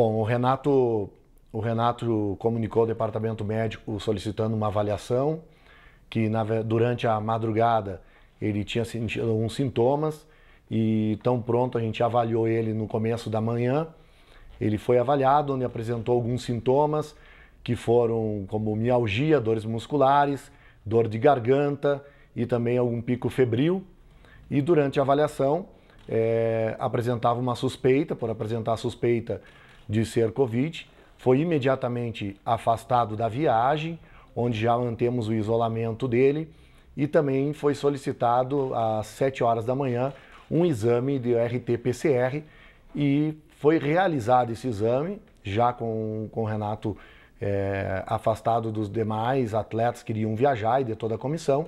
Bom, o Renato, o Renato comunicou ao departamento médico solicitando uma avaliação, que na, durante a madrugada ele tinha sentido alguns sintomas e tão pronto a gente avaliou ele no começo da manhã. Ele foi avaliado, onde apresentou alguns sintomas que foram como mialgia, dores musculares, dor de garganta e também algum pico febril. E durante a avaliação é, apresentava uma suspeita, por apresentar suspeita de ser Covid, foi imediatamente afastado da viagem, onde já mantemos o isolamento dele, e também foi solicitado às 7 horas da manhã um exame de RT-PCR e foi realizado esse exame, já com, com o Renato é, afastado dos demais atletas que iriam viajar e de toda a comissão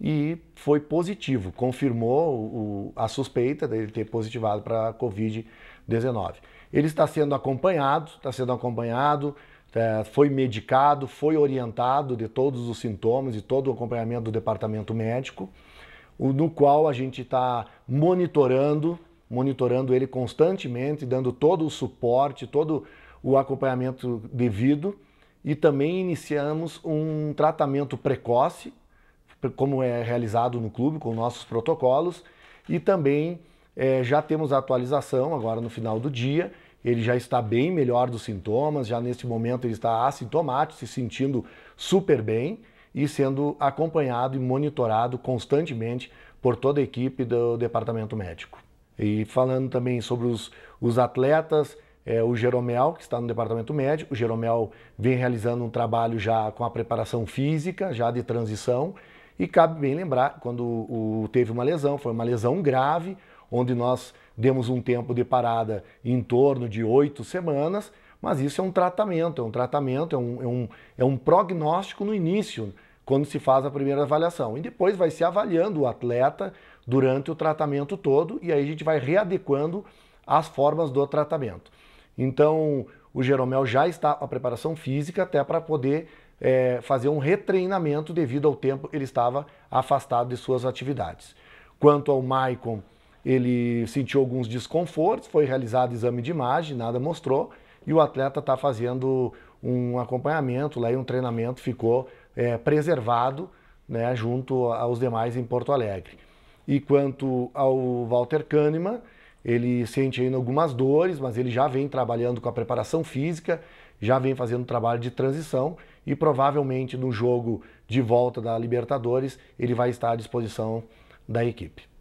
e foi positivo, confirmou o, a suspeita dele ter positivado para a Covid-19. Ele está sendo acompanhado, está sendo acompanhado, é, foi medicado, foi orientado de todos os sintomas e todo o acompanhamento do departamento médico, no qual a gente está monitorando, monitorando ele constantemente, dando todo o suporte, todo o acompanhamento devido e também iniciamos um tratamento precoce como é realizado no clube, com nossos protocolos, e também é, já temos a atualização agora no final do dia. Ele já está bem melhor dos sintomas, já neste momento ele está assintomático, se sentindo super bem e sendo acompanhado e monitorado constantemente por toda a equipe do departamento médico. E falando também sobre os, os atletas, é, o Jeromel, que está no departamento médico. O Jeromel vem realizando um trabalho já com a preparação física, já de transição, e cabe bem lembrar, quando o, teve uma lesão, foi uma lesão grave, onde nós demos um tempo de parada em torno de oito semanas, mas isso é um tratamento, é um tratamento, é um, é um, é um prognóstico no início, quando se faz a primeira avaliação. E depois vai se avaliando o atleta durante o tratamento todo e aí a gente vai readequando as formas do tratamento. Então, o Jeromel já está com a preparação física até para poder é, fazer um retreinamento devido ao tempo ele estava afastado de suas atividades. Quanto ao Maicon, ele sentiu alguns desconfortos, foi realizado exame de imagem, nada mostrou, e o atleta está fazendo um acompanhamento lá e um treinamento ficou é, preservado né, junto aos demais em Porto Alegre. E quanto ao Walter Kahneman, ele sente ainda algumas dores, mas ele já vem trabalhando com a preparação física, já vem fazendo um trabalho de transição e provavelmente no jogo de volta da Libertadores ele vai estar à disposição da equipe.